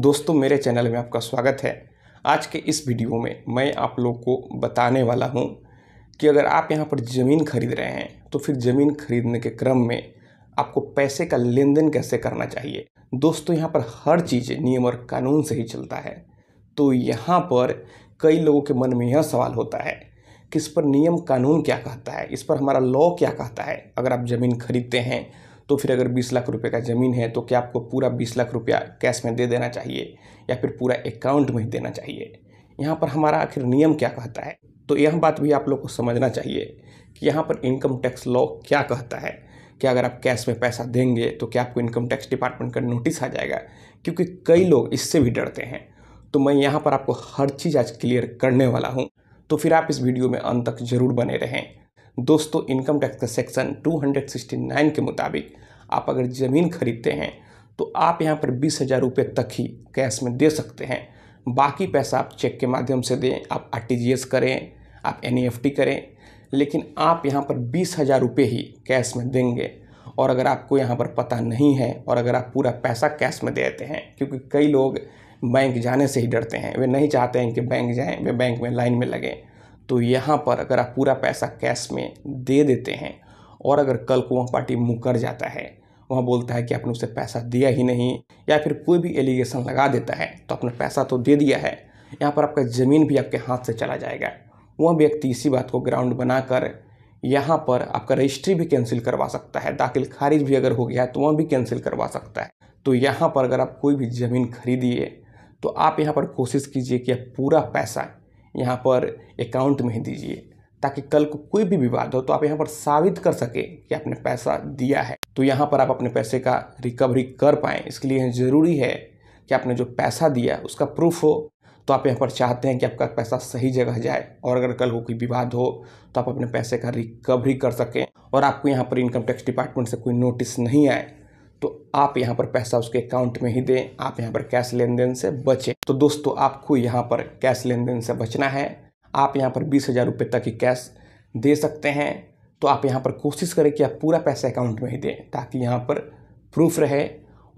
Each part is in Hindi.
दोस्तों मेरे चैनल में आपका स्वागत है आज के इस वीडियो में मैं आप लोग को बताने वाला हूँ कि अगर आप यहाँ पर ज़मीन खरीद रहे हैं तो फिर ज़मीन खरीदने के क्रम में आपको पैसे का लेन देन कैसे करना चाहिए दोस्तों यहाँ पर हर चीज़ नियम और कानून से ही चलता है तो यहाँ पर कई लोगों के मन में यह सवाल होता है कि इस पर नियम कानून क्या कहता है इस पर हमारा लॉ क्या कहता है अगर आप ज़मीन खरीदते हैं तो फिर अगर बीस लाख रुपये का ज़मीन है तो क्या आपको पूरा बीस लाख रुपया कैश में दे देना चाहिए या फिर पूरा अकाउंट में देना चाहिए यहाँ पर हमारा आखिर नियम क्या कहता है तो यह बात भी आप लोग को समझना चाहिए कि यहाँ पर इनकम टैक्स लॉ क्या कहता है कि अगर आप कैश में पैसा देंगे तो क्या आपको इनकम टैक्स डिपार्टमेंट का नोटिस आ जाएगा क्योंकि कई लोग इससे भी डरते हैं तो मैं यहाँ पर आपको हर चीज़ आज क्लियर करने वाला हूँ तो फिर आप इस वीडियो में अंत तक ज़रूर बने रहें दोस्तों इनकम टैक्स का सेक्शन 269 के मुताबिक आप अगर ज़मीन खरीदते हैं तो आप यहाँ पर बीस हज़ार रुपये तक ही कैश में दे सकते हैं बाकी पैसा आप चेक के माध्यम से दें आप आर करें आप एन e करें लेकिन आप यहाँ पर बीस हज़ार रुपये ही कैश में देंगे और अगर आपको यहाँ पर पता नहीं है और अगर आप पूरा पैसा कैश में देते हैं क्योंकि कई लोग बैंक जाने से ही डरते हैं वे नहीं चाहते हैं कि बैंक जाएँ वे बैंक में लाइन में लगें तो यहाँ पर अगर आप पूरा पैसा कैश में दे देते हैं और अगर कल को वहाँ पार्टी मुकर जाता है वहाँ बोलता है कि आपने उसे पैसा दिया ही नहीं या फिर कोई भी एलिगेशन लगा देता है तो आपने पैसा तो दे दिया है यहाँ पर आपका ज़मीन भी आपके हाथ से चला जाएगा वह व्यक्ति इसी बात को ग्राउंड बनाकर यहाँ पर आपका रजिस्ट्री भी कैंसिल करवा सकता है दाखिल खारिज भी अगर हो गया है तो वह भी कैंसिल करवा सकता है तो यहाँ पर अगर आप कोई भी ज़मीन खरीदिए तो आप यहाँ पर कोशिश कीजिए कि आप पूरा पैसा यहाँ पर अकाउंट में ही दीजिए ताकि कल को कोई भी विवाद हो तो आप यहाँ पर साबित कर सकें कि आपने पैसा दिया है तो यहाँ पर आप अपने पैसे का रिकवरी कर पाएँ इसके लिए ज़रूरी है कि आपने जो पैसा दिया उसका प्रूफ हो तो आप यहाँ पर चाहते हैं कि आपका पैसा सही जगह जाए और अगर कल को कोई विवाद हो तो आप अपने पैसे का रिकवरी कर सकें और आपको यहाँ पर इनकम टैक्स डिपार्टमेंट से कोई नोटिस नहीं आए तो आप यहाँ पर पैसा उसके अकाउंट में ही दें आप यहाँ पर कैश लेन देन से बचें तो दोस्तों आपको यहाँ पर कैश लेन देन से बचना है आप यहाँ पर बीस हज़ार रुपये तक ही कैश दे सकते हैं तो आप यहाँ पर कोशिश करें कि आप पूरा पैसा अकाउंट में ही दें ताकि यहाँ पर प्रूफ रहे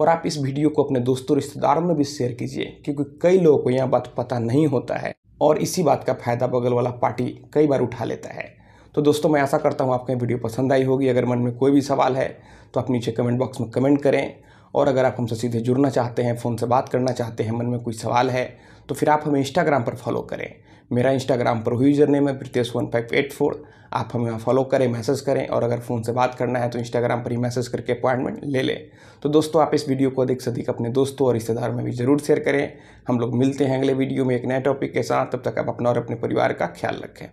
और आप इस वीडियो को अपने दोस्तों रिश्तेदारों में भी शेयर कीजिए क्योंकि कई लोगों को यह बात पता नहीं होता है और इसी बात का फ़ायदा बगल वाला पार्टी कई बार उठा लेता है तो दोस्तों मैं ऐसा करता हूँ आपको वीडियो पसंद आई होगी अगर मन में कोई भी सवाल है तो आप नीचे कमेंट बॉक्स में कमेंट करें और अगर आप हमसे सीधे जुड़ना चाहते हैं फ़ोन से बात करना चाहते हैं मन में कोई सवाल है तो फिर आप हमें इंस्टाग्राम पर फॉलो करें मेरा इंस्टाग्राम पर यूजर नेम है Pritesh one five eight four आप हमें वहाँ फॉलो करें मैसेज करें और अगर फ़ोन से बात करना है तो इंस्टाग्राम पर ही मैसेज करके अपॉइंटमेंट ले लें तो दोस्तों आप इस वीडियो को अधिक से अधिक अपने दोस्तों और रिश्तेदारों में भी ज़रूर शेयर करें हम लोग मिलते हैं अगले वीडियो में एक नए टॉपिक के साथ तब तक आप अपना और अपने परिवार का ख्याल रखें